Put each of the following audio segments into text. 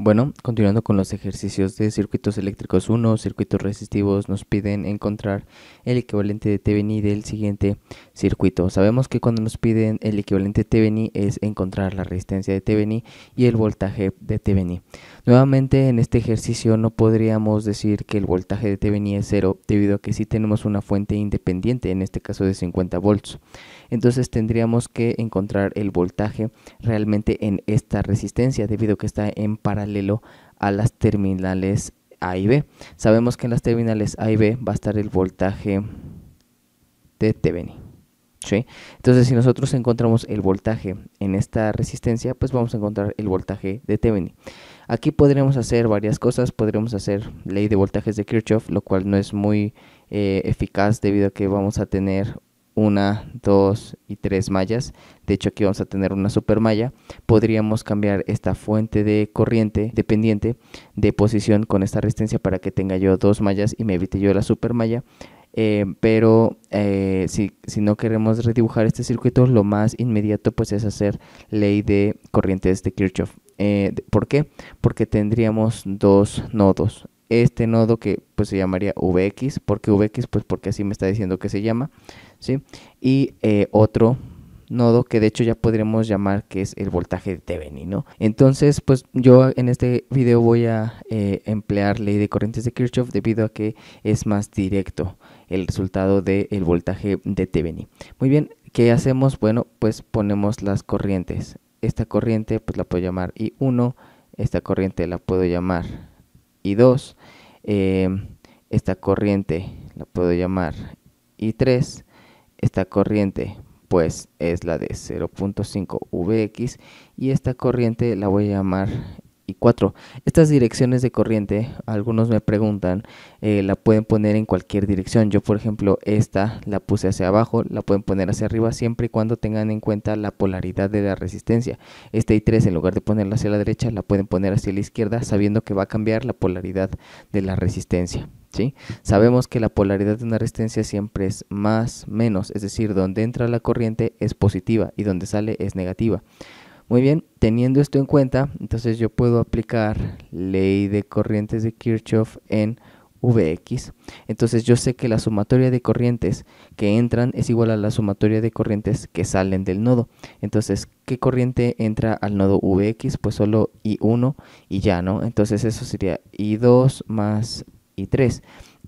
Bueno, continuando con los ejercicios de circuitos eléctricos 1, circuitos resistivos, nos piden encontrar el equivalente de Thevenin del siguiente circuito. Sabemos que cuando nos piden el equivalente Thevenin es encontrar la resistencia de Thevenin y el voltaje de Thevenin. Nuevamente en este ejercicio no podríamos decir que el voltaje de Thevenin es cero debido a que si tenemos una fuente independiente, en este caso de 50 volts. Entonces tendríamos que encontrar el voltaje realmente en esta resistencia debido a que está en paralelo a las terminales A y B. Sabemos que en las terminales A y B va a estar el voltaje de Thevenin. Entonces, si nosotros encontramos el voltaje en esta resistencia, pues vamos a encontrar el voltaje de Thevenin. Aquí podríamos hacer varias cosas, Podríamos hacer ley de voltajes de Kirchhoff, lo cual no es muy eh, eficaz debido a que vamos a tener una, dos y tres mallas. De hecho, aquí vamos a tener una super malla. Podríamos cambiar esta fuente de corriente dependiente de posición con esta resistencia para que tenga yo dos mallas y me evite yo la super malla. Eh, pero eh, si, no queremos redibujar este circuito, lo más inmediato pues es hacer ley de corrientes de Kirchhoff. Eh, ¿Por qué? Porque tendríamos dos nodos. Este nodo que pues se llamaría VX, ¿por qué VX pues porque así me está diciendo que se llama, ¿sí? Y otro nodo que de hecho ya podríamos llamar que es el voltaje de Thevenin, ¿no? Entonces, pues yo en este video voy a eh, emplear ley de corrientes de Kirchhoff debido a que es más directo el resultado del El voltaje de Thevenin. Muy bien, ¿qué hacemos? Bueno, pues ponemos las corrientes. Esta corriente pues la puedo llamar I1, esta corriente la puedo llamar I2, em, esta corriente la puedo llamar I3, esta corriente pues es la de 0.5 VX y esta corriente la voy a llamar y 4. Estas direcciones de corriente, algunos me preguntan, eh, la pueden poner en cualquier dirección. Yo, por ejemplo, esta la puse hacia abajo, la pueden poner hacia arriba siempre y cuando tengan en cuenta la polaridad de la resistencia. Esta I3, en lugar de ponerla hacia la derecha, la pueden poner hacia la izquierda sabiendo que va a cambiar la polaridad de la resistencia. ¿Sí? Sabemos que la polaridad de una resistencia siempre es más menos, es decir, donde entra la corriente es positiva y donde sale es negativa. Muy bien, teniendo esto en cuenta, entonces yo puedo aplicar ley de corrientes de Kirchhoff en Vx. Entonces yo sé que la sumatoria de corrientes que entran es igual a la sumatoria de corrientes que salen del nodo. Entonces, ¿qué corriente entra al nodo Vx? Pues solo I1 y ya, ¿no? Entonces eso sería I2 más I3.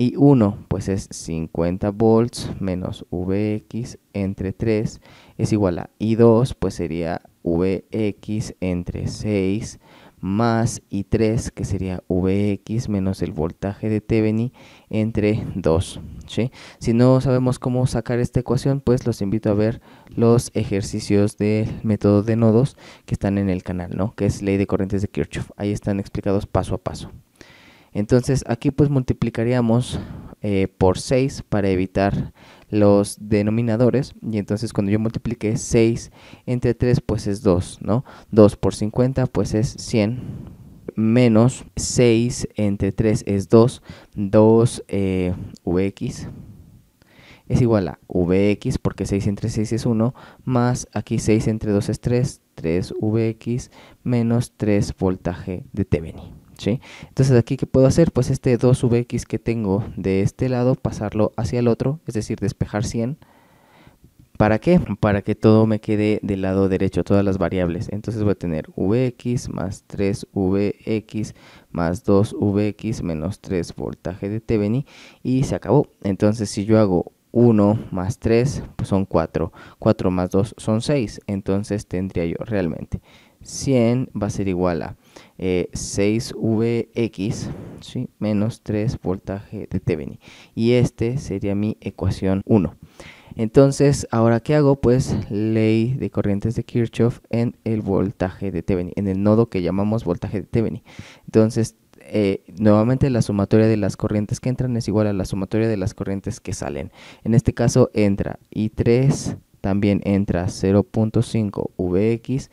Y 1, pues es 50 volts menos Vx entre 3 es igual a I2, pues sería Vx entre 6 más I3, que sería Vx menos el voltaje de Thevenin entre 2. ¿sí? Si no sabemos cómo sacar esta ecuación, pues los invito a ver los ejercicios del método de nodos que están en el canal, ¿no? que es ley de corrientes de Kirchhoff. Ahí están explicados paso a paso. Entonces aquí pues multiplicaríamos eh, por 6 para evitar los denominadores y entonces cuando yo multiplique 6 entre 3 pues es 2, ¿no? 2 por 50 pues es 100 menos 6 entre 3 es 2, 2 Vx es igual a Vx porque 6 entre 6 es 1 más aquí 6 entre 2 es 3, 3 Vx menos 3 voltaje de Thevenin. Entonces aquí ¿qué puedo hacer? Pues este 2vx que tengo de este lado, pasarlo hacia el otro, es decir, despejar 100. ¿Para qué? Para que todo me quede del lado derecho, todas las variables. Entonces voy a tener vx más 3vx más 2vx menos 3 voltaje de Thevenin y se acabó. Entonces si yo hago 1 más 3 pues son 4, 4 más 2 son 6, entonces tendría yo realmente 100 va a ser igual a 6Vx eh, menos 3 voltaje de Thevenin. Y este sería mi ecuación 1. Entonces, ¿ahora qué hago? Pues ley de corrientes de Kirchhoff en el voltaje de Thevenin, en el nodo que llamamos voltaje de Thevenin. Entonces, eh, nuevamente la sumatoria de las corrientes que entran es igual a la sumatoria de las corrientes que salen. En este caso entra I3, también entra 0.5 Vx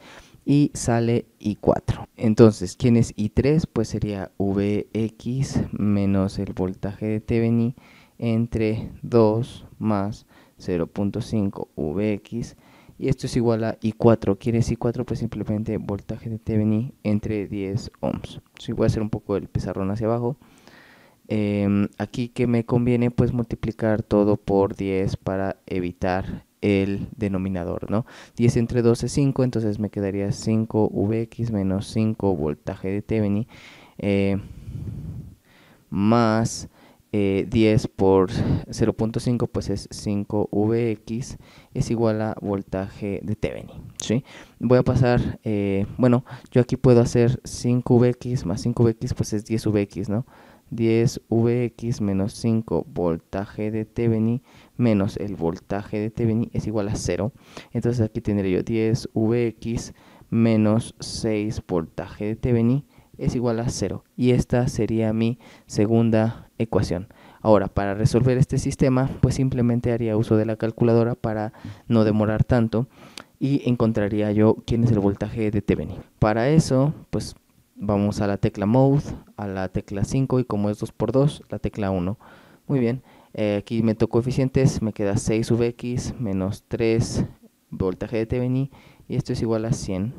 y sale I4. Entonces, ¿quién es I3? Pues sería Vx menos el voltaje de Thevenin entre 2 más 0.5 Vx. Y esto es igual a I4. ¿Quién es I4? Pues simplemente voltaje de Thevenin entre 10 ohms. Si voy a hacer un poco el pizarrón hacia abajo. Em, aquí que me conviene pues multiplicar todo por 10 para evitar el denominador, ¿no? 10 entre 2 es 5, entonces me quedaría 5Vx menos 5 voltaje de Thevenin eh, más 10 eh, por 0.5 pues es 5Vx es igual a voltaje de Thevenin. Voy a pasar, eh, bueno, yo aquí puedo hacer 5Vx más 5Vx pues es 10Vx, ¿no? 10Vx menos 5 voltaje de Thevenin menos el voltaje de Thevenin es igual a 0. Entonces aquí tendré yo 10Vx menos 6 voltaje de Thevenin es igual a 0. Y esta sería mi segunda ecuación. Ahora, para resolver este sistema, pues simplemente haría uso de la calculadora para no demorar tanto y encontraría yo quién es el voltaje de Thevenin. Para eso, pues vamos a la tecla Mode, a la tecla 5 y como es 2x2, la tecla 1. Muy bien, eh, aquí me toco coeficientes, me queda 6 VX menos 3 voltaje de Teveni y esto es igual a 100.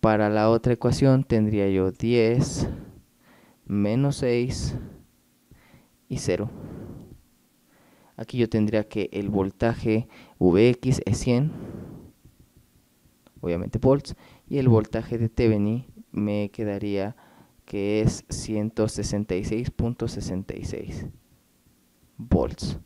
Para la otra ecuación tendría yo 10 menos 6 y 0. Aquí yo tendría que el voltaje Vx es 100, obviamente volts, y el voltaje de Thevenin me quedaría que es 166.66 volts.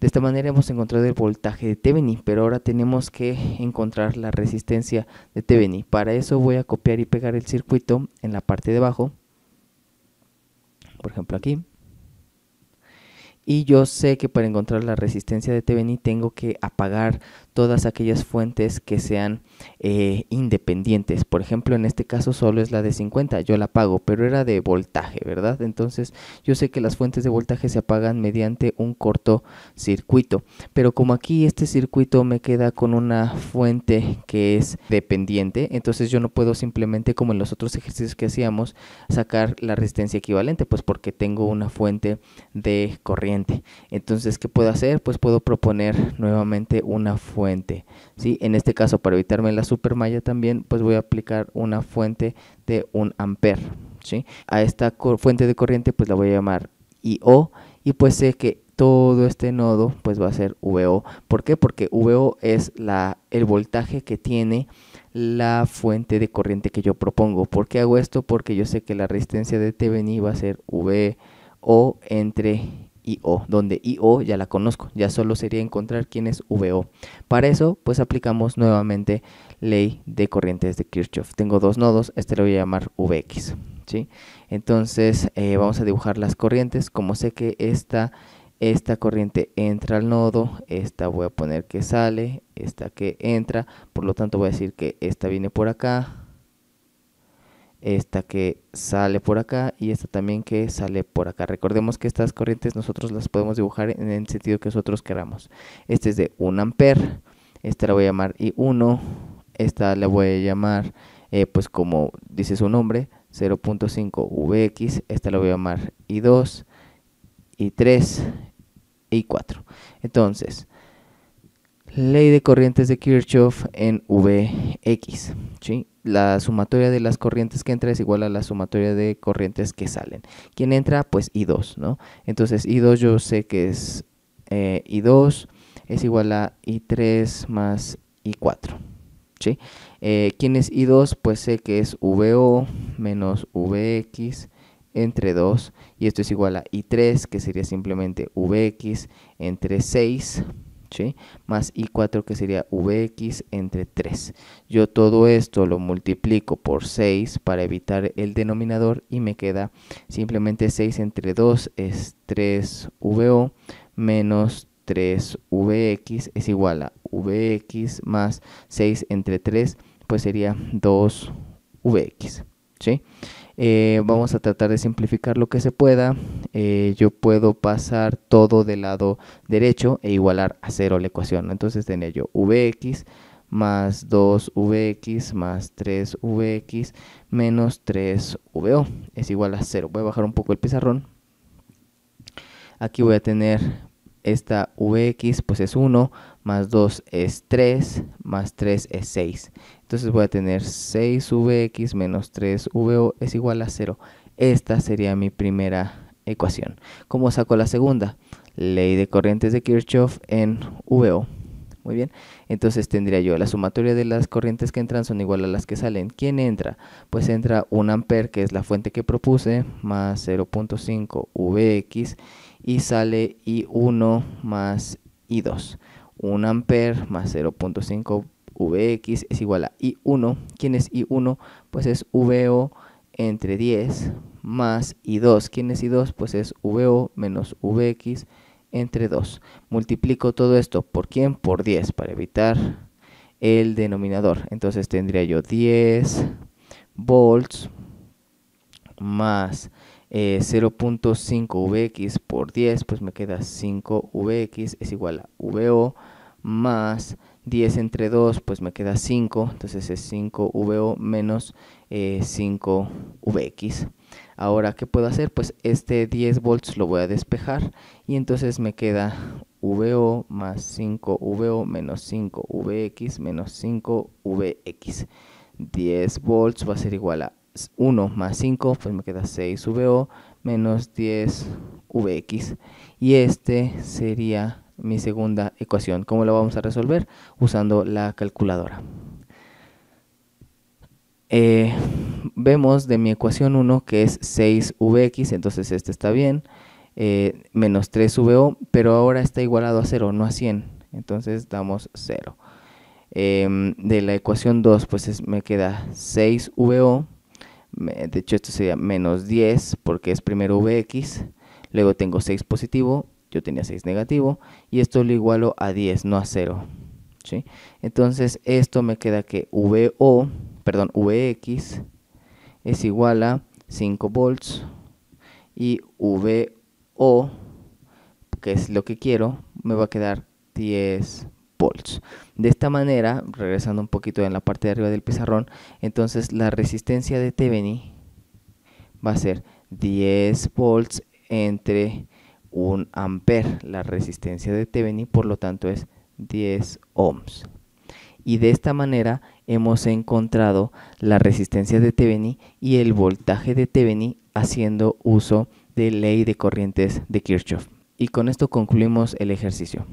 De esta manera hemos encontrado el voltaje de Thevenin, pero ahora tenemos que encontrar la resistencia de Thevenin. Para eso voy a copiar y pegar el circuito en la parte de abajo, por ejemplo aquí. Y yo sé que para encontrar la resistencia de Thevenin tengo que apagar todas aquellas fuentes que sean eh, independientes. Por ejemplo, en este caso solo es la de 50, yo la apago, pero era de voltaje, ¿verdad? Entonces yo sé que las fuentes de voltaje se apagan mediante un cortocircuito, pero como aquí este circuito me queda con una fuente que es dependiente, entonces yo no puedo simplemente como en los otros ejercicios que hacíamos sacar la resistencia equivalente, pues porque tengo una fuente de corriente. Entonces, ¿qué puedo hacer? Pues puedo proponer nuevamente una fuente en este caso, para evitarme la malla también, pues voy a aplicar una fuente de un amper. ¿sí? A esta fuente de corriente, pues la voy a llamar IO y pues sé que todo este nodo pues va a ser VO. ¿Por qué? Porque VO es la, el voltaje que tiene la fuente de corriente que yo propongo. ¿Por qué hago esto? Porque yo sé que la resistencia de TVNI va a ser VO entre o, donde IO ya la conozco, ya solo sería encontrar quién es VO. Para eso, pues aplicamos nuevamente ley de corrientes de Kirchhoff. Tengo dos nodos, este lo voy a llamar VX. ¿sí? Entonces, eh, vamos a dibujar las corrientes. Como sé que esta, esta corriente entra al nodo, esta voy a poner que sale, esta que entra, por lo tanto voy a decir que esta viene por acá, esta que sale por acá y esta también que sale por acá. Recordemos que estas corrientes nosotros las podemos dibujar en el sentido que nosotros queramos. Este es de 1 ampere, esta la voy a llamar I1, esta la voy a llamar, eh, pues como dice su nombre, 0.5 VX, esta la voy a llamar I2, I3, I4. Entonces, ley de corrientes de Kirchhoff en Vx. ¿sí? La sumatoria de las corrientes que entra es igual a la sumatoria de corrientes que salen. ¿Quién entra? Pues I2, ¿no? Entonces I2 yo sé que es eh, I2 es igual a I3 más I4. ¿sí? Eh, ¿Quién es I2? Pues sé que es VO menos VX entre 2 y esto es igual a I3 que sería simplemente VX entre 6 más I4 que sería Vx entre 3. Yo todo esto lo multiplico por 6 para evitar el denominador y me queda simplemente 6 entre 2 es 3VO menos 3Vx es igual a Vx más 6 entre 3 pues sería 2Vx. Eh, vamos a tratar de simplificar lo que se pueda. Eh, yo puedo pasar todo del lado derecho e igualar a cero la ecuación. Entonces tenía yo vx más 2vx más 3vx menos 3vo es igual a cero Voy a bajar un poco el pizarrón. Aquí voy a tener esta Vx pues es 1, más 2 es 3, más 3 es 6. Entonces voy a tener 6Vx menos 3Vo es igual a 0. Esta sería mi primera ecuación. ¿Cómo saco la segunda? Ley de corrientes de Kirchhoff en Vo. Muy bien, entonces tendría yo la sumatoria de las corrientes que entran son igual a las que salen. ¿Quién entra? Pues entra 1 ampere, que es la fuente que propuse, más 0.5 Vx y sale I1 más I2. 1 ampere más 0.5 Vx es igual a I1. ¿Quién es I1? Pues es VO entre 10 más I2. ¿Quién es I2? Pues es VO menos Vx entre 2. Multiplico todo esto por quién? Por 10 para evitar el denominador. Entonces tendría yo 10 volts más 0.5vx eh, por 10, pues me queda 5vx es igual a vo más 10 entre 2, pues me queda 5, entonces es 5vo menos 5vx. Eh, Ahora, ¿qué puedo hacer? Pues este 10 volts lo voy a despejar y entonces me queda VO más 5VO menos 5VX menos 5VX. 10 volts va a ser igual a 1 más 5, pues me queda 6 VO menos 10 VX. Y este sería mi segunda ecuación. ¿Cómo la vamos a resolver? Usando la calculadora. Eh, vemos de mi ecuación 1 que es 6VX, entonces este está bien, eh, menos 3VO, pero ahora está igualado a 0, no a 100, entonces damos 0. Em, de la ecuación 2, pues me queda 6VO de hecho esto sería menos 10 porque es primero Vx, luego tengo 6 positivo, yo tenía 6 negativo, y esto lo igualo a 10, no a 0. Entonces esto me queda que VO, perdón, Vx es igual a 5 volts y VO, que es lo que quiero, me va a quedar 10 de esta manera, regresando un poquito en la parte de arriba del pizarrón, entonces la resistencia de Thevenin va a ser 10 volts entre 1 ampere. La resistencia de Thevenin, por lo tanto, es 10 ohms. Y de esta manera hemos encontrado la resistencia de Thevenin y el voltaje de Thevenin haciendo uso de ley de corrientes de Kirchhoff. Y con esto concluimos el ejercicio.